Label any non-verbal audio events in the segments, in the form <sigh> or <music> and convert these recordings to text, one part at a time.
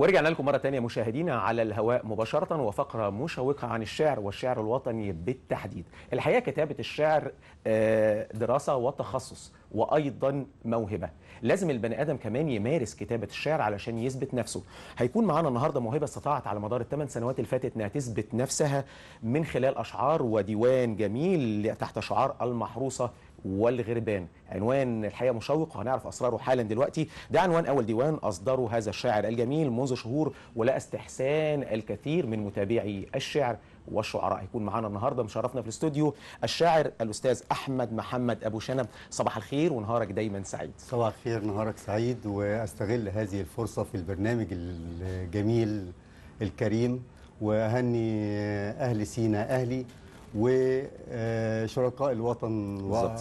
ورجعنا لكم مرة تانية مشاهدينا على الهواء مباشرة وفقرة مشوقة عن الشعر والشعر الوطني بالتحديد الحقيقة كتابة الشعر آه، دراسة وتخصص وأيضا موهبة لازم البني آدم كمان يمارس كتابة الشعر علشان يثبت نفسه هيكون معانا النهاردة موهبة استطاعت على مدار الثمان سنوات اللي فاتت أنها تثبت نفسها من خلال أشعار وديوان جميل تحت شعار المحروسة والغربان عنوان الحقيقه مشوق وهنعرف اسراره حالا دلوقتي ده عنوان اول ديوان اصدره هذا الشاعر الجميل منذ شهور ولقى استحسان الكثير من متابعي الشعر والشعراء هيكون معانا النهارده مشرفنا في الاستوديو الشاعر الاستاذ احمد محمد ابو شنب صباح الخير ونهارك دايما سعيد صباح الخير نهارك سعيد واستغل هذه الفرصه في البرنامج الجميل الكريم واهني اهل سينا اهلي وشركاء الوطن بالظبط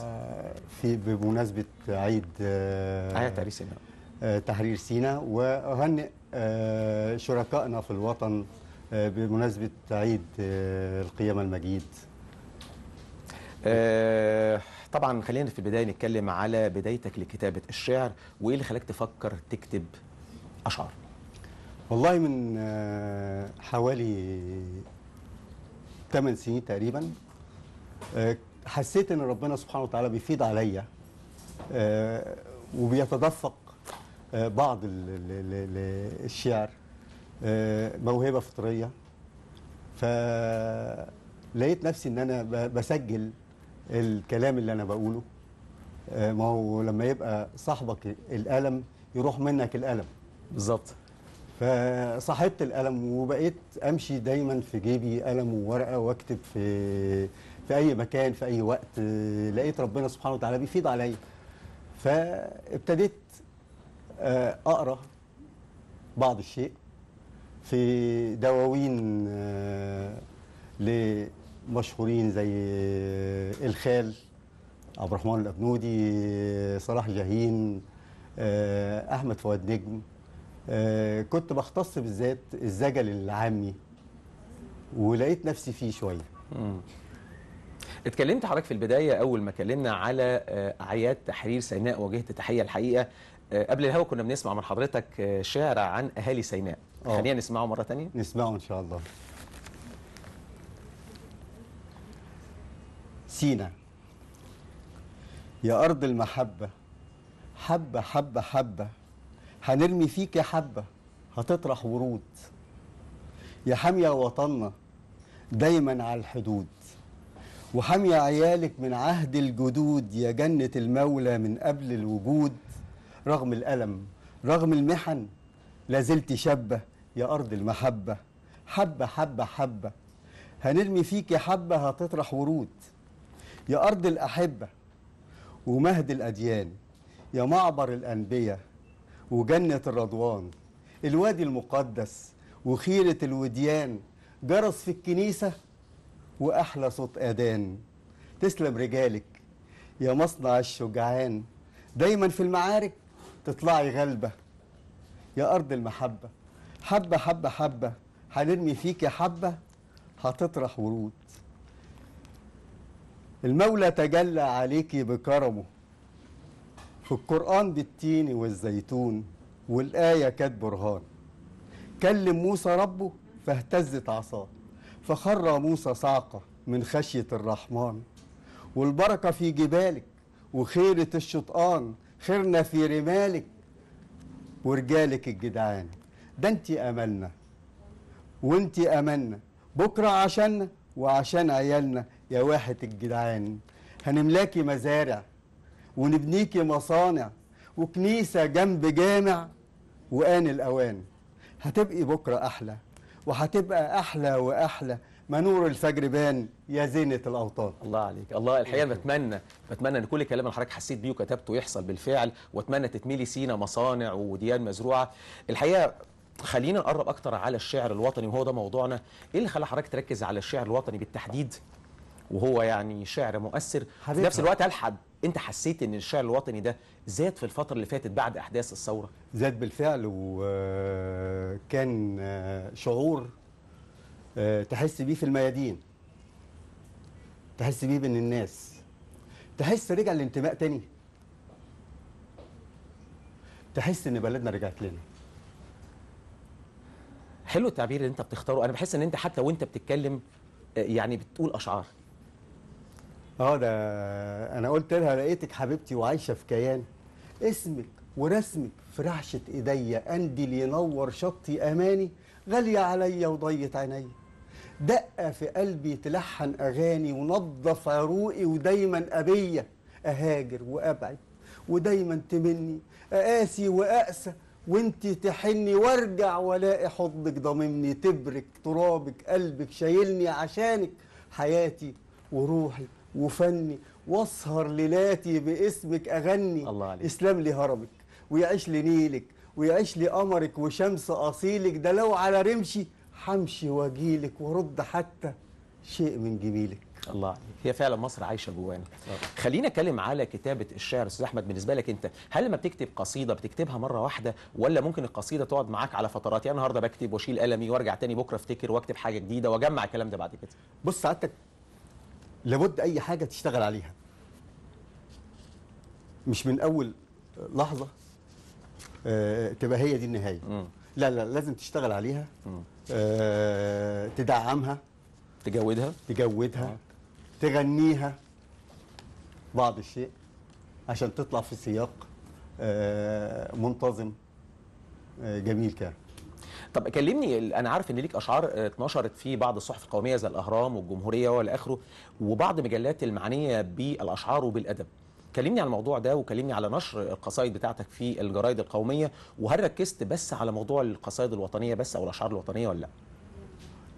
في بمناسبه عيد آه، عيد تحرير سيناء آه، تحرير سيناء واهنئ آه، شركائنا في الوطن بمناسبه عيد القيام المجيد طبعا خلينا في البدايه نتكلم على بدايتك لكتابه الشعر وايه اللي خلاك تفكر تكتب اشعار والله من حوالي 8 سنين تقريبا آه، حسيت ان ربنا سبحانه وتعالى بيفيض عليا آه، وبيتدفق آه، بعض الشعر موهبه فطريه فلقيت نفسي ان انا بسجل الكلام اللي انا بقوله ما هو لما يبقى صاحبك الالم يروح منك الالم بالظبط فصاحبت القلم وبقيت امشي دايما في جيبي قلم وورقه واكتب في في اي مكان في اي وقت لقيت ربنا سبحانه وتعالى بيفيض عليا فابتديت آه، اقرا بعض الشيء في دواوين آه، لمشهورين زي آه، الخال عبد الرحمن الابنودي صلاح جاهين احمد فؤاد نجم آه، كنت بختص بالذات الزجل العامي ولقيت نفسي فيه شويه اتكلمت حضرتك في البدايه اول ما اتكلمنا على آه، اعياد تحرير سيناء وجهت تحيه الحقيقه آه، قبل الهوا كنا بنسمع من حضرتك شعر عن اهالي سيناء خلينا نسمعه مره ثانيه نسمعه ان شاء الله سينا يا ارض المحبه حبه حبه حبه هنرمي فيك يا حبة هتطرح ورود يا حامية وطننا دايما على الحدود وحامية عيالك من عهد الجدود يا جنة المولى من قبل الوجود رغم الألم رغم المحن لازلت شابة يا أرض المحبة حبة حبة حبة هنرمي فيك يا حبة هتطرح ورود يا أرض الأحبة ومهد الأديان يا معبر الأنبياء وجنة الرضوان الوادي المقدس وخيرة الوديان جرس في الكنيسة وأحلى صوت أذان تسلم رجالك يا مصنع الشجعان دايما في المعارك تطلعي غلبة يا أرض المحبة حبة حبة حبة هنرمي فيك يا حبة هتطرح ورود المولى تجلى عليكي بكرمه في القرآن بالتين والزيتون والآية كانت برهان كلم موسى ربه فاهتزت عصاه فخر موسى صعقة من خشية الرحمن والبركة في جبالك وخيرة الشطآن خيرنا في رمالك ورجالك الجدعان ده انت أملنا وانت أملنا بكرة عشاننا وعشان عيالنا يا واحد الجدعان هنملاكي مزارع ونبنيكي مصانع وكنيسة جنب جامع وآن الأوان هتبقي بكرة أحلى وهتبقى أحلى وأحلى ما نور الفجر بان يا زينة الأوطان الله عليك الله الحقيقة بتمنى بتمنى أن كل كلام اللي حضرتك حسيت بيه وكتبته يحصل بالفعل وأتمنى تتميلي سينا مصانع وديان مزروعة الحقيقة خلينا نقرب أكتر على الشعر الوطني وهو ده موضوعنا إيه اللي خلى حضرتك تركز على الشعر الوطني بالتحديد وهو يعني شعر مؤثر في نفس الوقت ألحد انت حسيت ان الشعر الوطني ده زاد في الفتره اللي فاتت بعد احداث الثوره زاد بالفعل وكان آه، شعور آه، تحس بيه في الميادين تحس بيه بين الناس تحس رجع الانتماء تاني تحس ان بلدنا رجعت لنا حلو التعبير اللي انت بتختاره انا بحس ان انت حتى وانت بتتكلم آه، يعني بتقول اشعار اه ده انا قلت لها لقيتك حبيبتي وعايشه في كيان اسمك ورسمك في رعشه ايديا قنديل ينور شطي اماني غاليه عليا وضيت عينيا دقه في قلبي تلحن اغاني ونظف عروقي ودايما ابيه اهاجر وابعد ودايما تمني اقاسي واقسى وانت تحني وارجع والاقي حضنك ضاممني تبرك ترابك قلبك شايلني عشانك حياتي وروحي وفني واسهر ليلاتي باسمك اغني الله عليك. اسلام لي هرمك ويعيش لي نيلك ويعيش لي قمرك وشمس اصيلك ده لو على رمشي همشي واجيلك وارد حتى شيء من جميلك الله عليك هي فعلا مصر عايشه جوانا آه. خلينا اتكلم على كتابه الشعر استاذ احمد بالنسبه لك انت هل لما بتكتب قصيده بتكتبها مره واحده ولا ممكن القصيده تقعد معاك على فترات يعني النهارده بكتب واشيل قلمي وارجع تاني بكره افتكر واكتب حاجه جديده واجمع الكلام ده بعد كده بص سعادتك لابد اي حاجه تشتغل عليها مش من اول لحظه آه تبقى هي دي النهايه لا لا لازم تشتغل عليها آه تدعمها تجودها تجودها آه. تغنيها بعض الشيء عشان تطلع في سياق آه، منتظم آه، جميل كده طب كلمني انا عارف ان ليك اشعار آه، اتنشرت في بعض الصحف القوميه زي الاهرام والجمهوريه والى اخره وبعض مجلات المعنيه بالاشعار وبالادب كلمني على الموضوع ده وكلمني على نشر القصائد بتاعتك في الجرايد القوميه وهل ركزت بس على موضوع القصائد الوطنيه بس او الاشعار الوطنيه ولا لا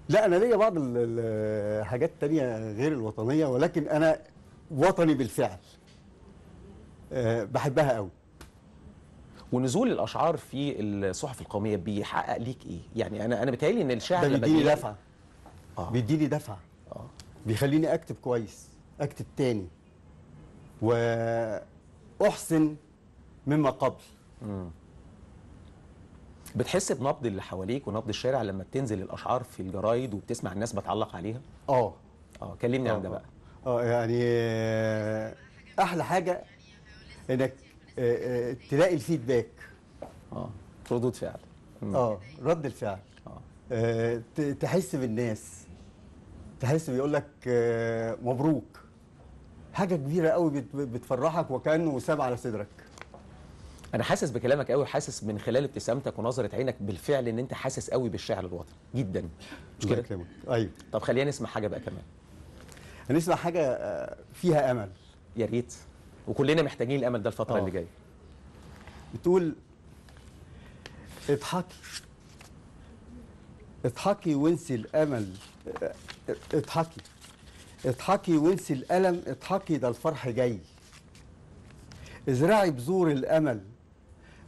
لا انا ليا بعض الحاجات تانية غير الوطنيه ولكن انا وطني بالفعل أه بحبها قوي ونزول الاشعار في الصحف القوميه بيحقق ليك ايه؟ يعني انا انا بيتهيألي ان الشعر ده بيديني دفعه آه. بيديني دفعه آه. بيخليني اكتب كويس اكتب تاني واحسن مما قبل امم بتحس بنبض اللي حواليك ونبض الشارع لما بتنزل الاشعار في الجرايد وبتسمع الناس بتعلق عليها اه اه كلمني عن ده آه، بقى اه, آه، يعني آه، احلى حاجه انك آه، آه، تلاقي الفيدباك اه ردود فعل اه رد الفعل اه, آه، تحس بالناس تحس بيقول لك مبروك حاجه كبيره قوي بتفرحك وكانه ساب على صدرك انا حاسس بكلامك قوي حاسس من خلال ابتسامتك ونظره عينك بالفعل ان انت حاسس قوي بالشعر الوطني جدا مش كده ايوه طب خلينا نسمع حاجه بقى كمان هنسمع حاجه فيها امل يا ريت وكلنا محتاجين الامل ده الفتره أوه. اللي آه. جايه بتقول اضحكي اضحكي وانسي الامل اضحكي اضحكي وانسي الالم اضحكي ده الفرح جاي ازرعي بذور الامل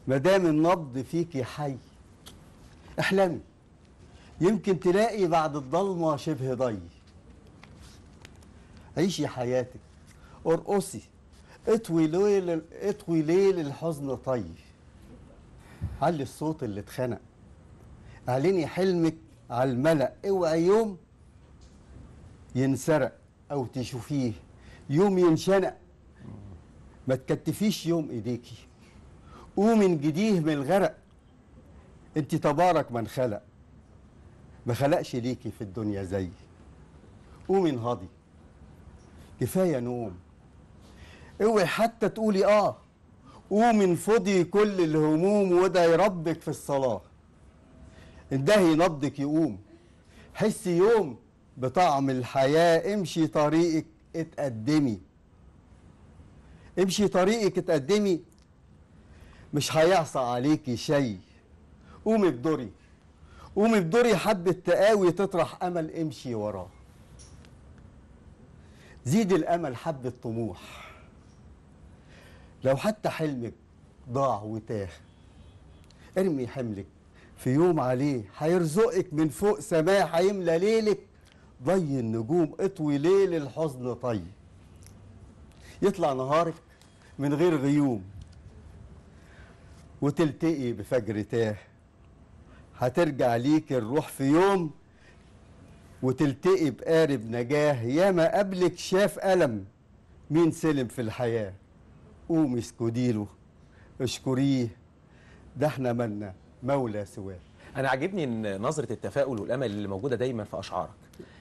ما دام النبض فيكي حي احلمي يمكن تلاقي بعد الضلمه شبه ضي عيشي حياتك ارقصي اطوي ليل اطوي ليل الحزن طي علي الصوت اللي اتخنق اعلني حلمك على الملأ اوعي يوم ينسرق او تشوفيه يوم ينشنق ما تكتفيش يوم ايديكي قومي انجديه من الغرق انت تبارك من خلق ما خلقش ليكي في الدنيا زي قومي انهضي كفايه نوم اوعي حتى تقولي اه قوم انفضي كل الهموم وادعي ربك في الصلاه اندهي نبضك يقوم حسي يوم بطعم الحياه امشي طريقك اتقدمي امشي طريقك اتقدمي مش هيعصى عليكي شيء قومي بدوري قومي بدوري حبة تقاوي تطرح أمل امشي وراه زيد الأمل حبة طموح لو حتى حلمك ضاع وتاه ارمي حملك في يوم عليه هيرزقك من فوق سماه هيملى ليلك ضي النجوم اطوي ليل الحزن طي يطلع نهارك من غير غيوم وتلتقي بفجر تاه هترجع ليك الروح في يوم وتلتقي بقارب نجاه ياما قبلك شاف ألم مين سلم في الحياه قومي اسجدي له اشكريه ده احنا منا مولى سواه انا عاجبني ان نظره التفاؤل والامل اللي موجوده دايما في اشعارك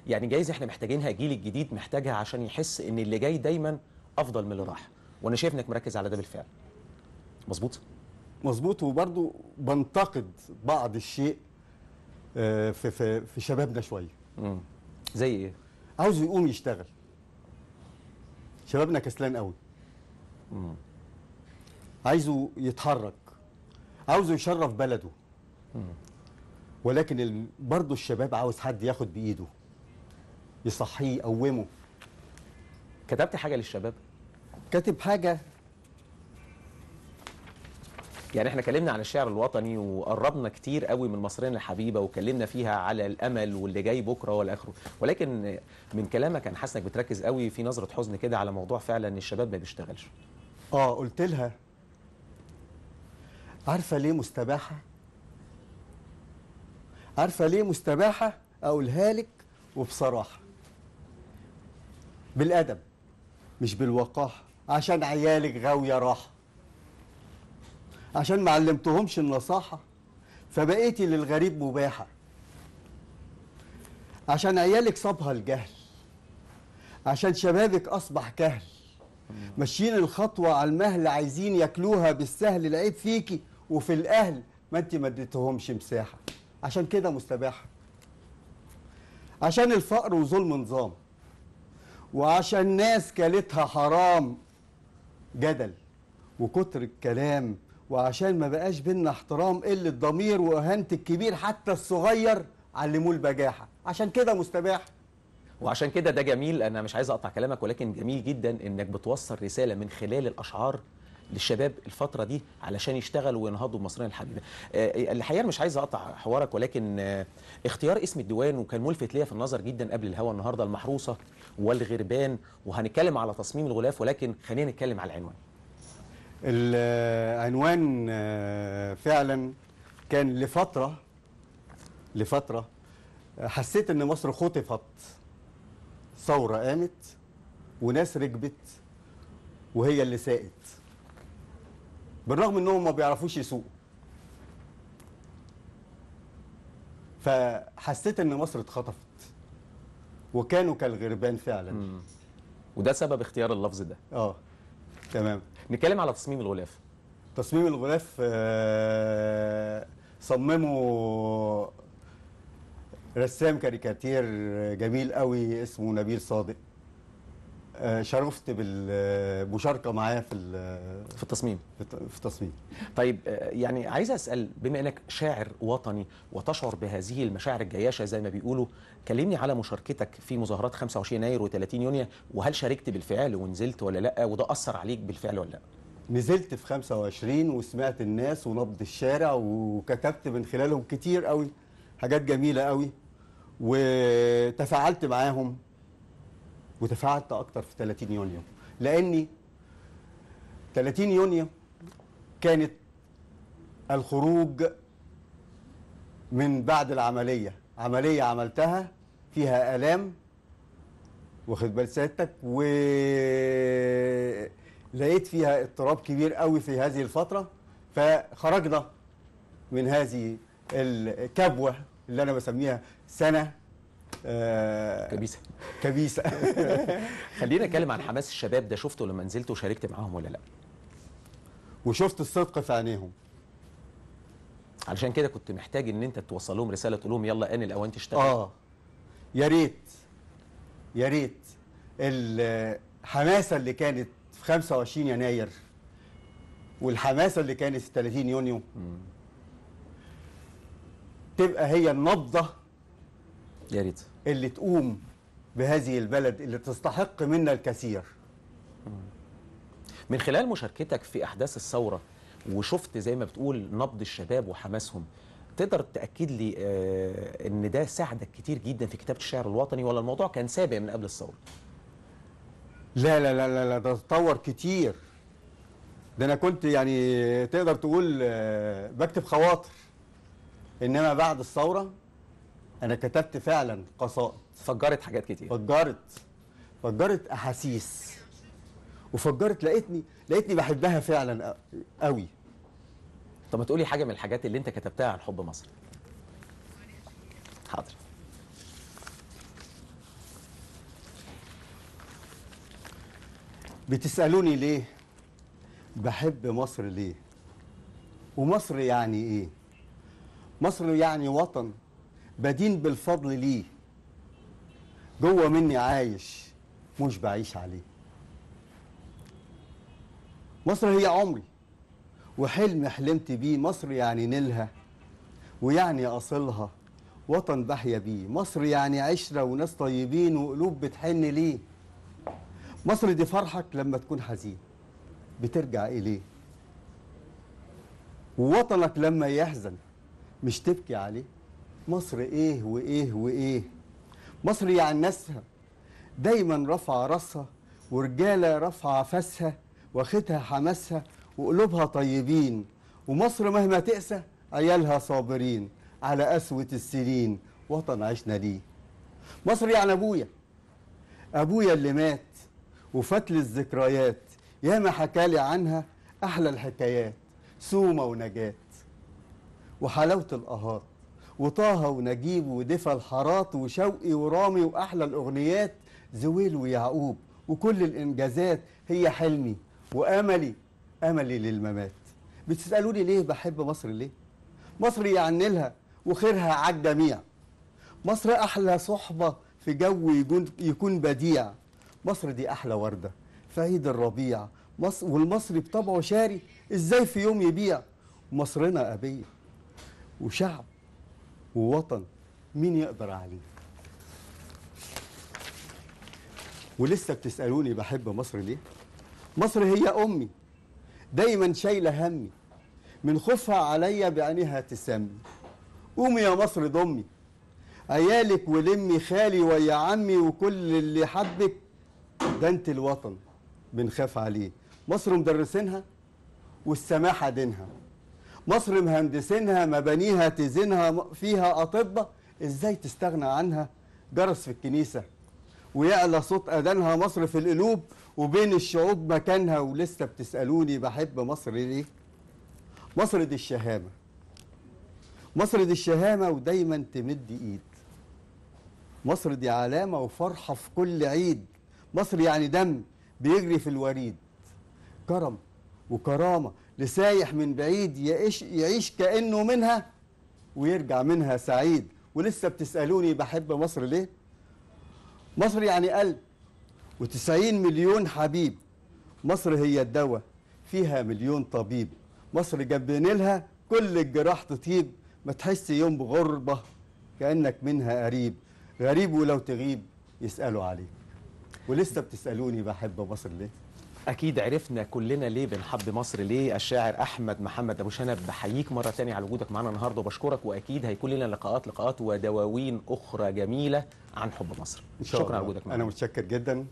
يعني جايز احنا محتاجينها الجيل الجديد محتاجها عشان يحس ان اللي جاي دايما افضل من اللي راح وانا شايف انك مركز على ده بالفعل مظبوط مظبوط وبرضه بنتقد بعض الشيء آه، في في, في شبابنا شويه زي ايه عاوز يقوم يشتغل شبابنا كسلان قوي مم. عايزه يتحرك عاوزه يشرف بلده مم. ولكن برضه الشباب عاوز حد ياخد بايده يصحيه يقومه كتبت حاجه للشباب كاتب حاجه يعني احنا كلمنا عن الشعر الوطني وقربنا كتير قوي من مصرنا الحبيبه وكلمنا فيها على الامل واللي جاي بكره والى اخره ولكن من كلامك انا حاسس انك بتركز قوي في نظره حزن كده على موضوع فعلا الشباب ما بيشتغلش اه قلت لها عارفه ليه مستباحه عارفه ليه مستباحه اقولها لك وبصراحه بالادب مش بالوقاحه عشان عيالك غاويه راحه عشان ما علمتهمش النصاحه فبقيتي للغريب مباحه عشان عيالك صابها الجهل عشان شبابك اصبح كهل ماشيين الخطوه على المهل عايزين ياكلوها بالسهل العيب فيكي وفي الاهل ما انت ما اديتهمش مساحه عشان كده مستباحه عشان الفقر وظلم نظام وعشان ناس كلتها حرام جدل وكتر الكلام وعشان ما بقاش بينا احترام قله ضمير واهانه الكبير حتى الصغير علموه البجاحه عشان كده مستباح وعشان كده ده جميل انا مش عايز اقطع كلامك ولكن جميل جدا انك بتوصل رساله من خلال الاشعار للشباب الفتره دي علشان يشتغلوا وينهضوا بمصرنا الحبيبه آه، آه، الحقيقه مش عايز اقطع حوارك ولكن آه، اختيار اسم الديوان وكان ملفت ليا في النظر جدا قبل الهوا النهارده المحروسه والغربان وهنتكلم على تصميم الغلاف ولكن خلينا نتكلم على العنوان العنوان فعلا كان لفتره لفتره حسيت ان مصر خطفت ثورة قامت وناس ركبت وهي اللي ساقت بالرغم انهم ما بيعرفوش يسوقوا فحسيت ان مصر اتخطفت وكانوا كالغربان فعلا مم. وده سبب اختيار اللفظ ده اه تمام نتكلم على تصميم الغلاف تصميم الغلاف آه صممه رسام كاريكاتير جميل قوي اسمه نبيل صادق آه، شرفت بالمشاركه معاه في في التصميم في التصميم طيب آه، يعني عايز اسال بما انك شاعر وطني وتشعر بهذه المشاعر الجياشه زي ما بيقولوا كلمني على مشاركتك في مظاهرات 25 يناير و30 يونيو وهل شاركت بالفعل ونزلت ولا لا وده اثر عليك بالفعل ولا لا نزلت في 25 وسمعت الناس ونبض الشارع وكتبت من خلالهم كتير قوي حاجات جميله قوي وتفاعلت معاهم وتفاعلت اكتر في 30 يونيو لاني 30 يونيو كانت الخروج من بعد العمليه عمليه عملتها فيها الام واخد بال سيادتك و لقيت فيها اضطراب كبير قوي في هذه الفتره فخرجنا من هذه الكبوه اللي انا بسميها سنه آه كبيسه كبيسه <laughs> خلينا نتكلم عن حماس الشباب ده شفته لما نزلت وشاركت معاهم ولا لا وشفت الصدق في عينيهم علشان كده كنت محتاج ان انت توصل لهم رساله تقول لهم يلا ان الاوان تشتغل اه يا ريت يا ريت الحماسه اللي كانت في 25 يناير والحماسه اللي كانت في 30 يونيو م. تبقى هي النبضه يا ريت اللي تقوم بهذه البلد اللي تستحق منا الكثير من خلال مشاركتك في احداث الثوره وشفت زي ما بتقول نبض الشباب وحماسهم تقدر تاكد لي آه ان ده ساعدك كتير جدا في كتابه الشعر الوطني ولا الموضوع كان سابق من قبل الثوره لا لا لا لا, ده تطور كتير ده انا كنت يعني تقدر تقول آه بكتب خواطر انما بعد الثوره انا كتبت فعلا قصائد فجرت حاجات كتير فجرت فجرت احاسيس وفجرت لقيتني لقيتني بحبها فعلا قوي طب ما تقولي حاجه من الحاجات اللي انت كتبتها عن حب مصر حاضر بتسالوني ليه بحب مصر ليه ومصر يعني ايه مصر يعني وطن بدين بالفضل ليه جوه مني عايش مش بعيش عليه مصر هي عمري وحلم حلمت بيه مصر يعني نيلها ويعني أصلها وطن بحيا بيه مصر يعني عشرة وناس طيبين وقلوب بتحن ليه مصر دي فرحك لما تكون حزين بترجع إليه ووطنك لما يحزن مش تبكي عليه مصر ايه وايه وايه مصر يعني ناسها دايما رفع راسها ورجاله رفع فاسها واخدها حماسها وقلوبها طيبين ومصر مهما تقسى عيالها صابرين على قسوة السنين وطن عشنا ليه مصر يعني أبويا أبويا اللي مات وفات الذكريات ياما حكالي عنها أحلى الحكايات سومة ونجاة وحلاوة القهار وطه ونجيب ودفا الحارات وشوقي ورامي وأحلى الأغنيات زويل ويعقوب وكل الإنجازات هي حلمي وأملي أملي للممات بتسألوني ليه بحب مصر ليه؟ مصر يعني لها وخيرها على الجميع مصر أحلى صحبة في جو يكون, يكون بديع مصر دي أحلى وردة في عيد الربيع مصر والمصري بطبعه شاري إزاي في يوم يبيع مصرنا أبيه وشعب ووطن مين يقدر عليه ولسه بتسألوني بحب مصر ليه مصر هي أمي دايما شايلة همي من خوفها عليا بعينيها تسمي قومي يا مصر ضمي عيالك ولمي خالي ويا عمي وكل اللي حبك ده انت الوطن بنخاف عليه مصر مدرسينها والسماحة دينها مصر مهندسينها مبانيها تزينها فيها أطباء إزاي تستغنى عنها جرس في الكنيسة ويعلى صوت أذانها مصر في القلوب وبين الشعوب مكانها ولسه بتسألوني بحب مصر ليه مصر دي الشهامة مصر دي الشهامة ودايما تمد إيد مصر دي علامة وفرحة في كل عيد مصر يعني دم بيجري في الوريد كرم وكرامة لسايح من بعيد يعيش, يعيش كأنه منها ويرجع منها سعيد ولسه بتسألوني بحب مصر ليه مصر يعني قلب وتسعين مليون حبيب مصر هي الدواء فيها مليون طبيب مصر جبين لها كل الجراح تطيب ما تحس يوم بغربة كأنك منها قريب غريب ولو تغيب يسألوا عليك ولسه بتسألوني بحب مصر ليه اكيد عرفنا كلنا ليه بنحب مصر ليه الشاعر احمد محمد ابو شنب بحييك مره تانية على وجودك معانا النهارده وبشكرك واكيد هيكون لنا لقاءات لقاءات ودواوين اخرى جميله عن حب مصر إن شاء شكرا الله. على وجودك معنا انا متشكر جدا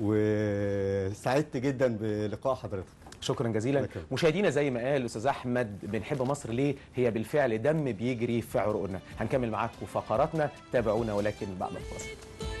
وسعدت جدا بلقاء حضرتك شكرا جزيلا مشاهدينا زي ما قال استاذ احمد بنحب مصر ليه هي بالفعل دم بيجري في عروقنا هنكمل معاكم فقراتنا تابعونا ولكن بعد الفاصل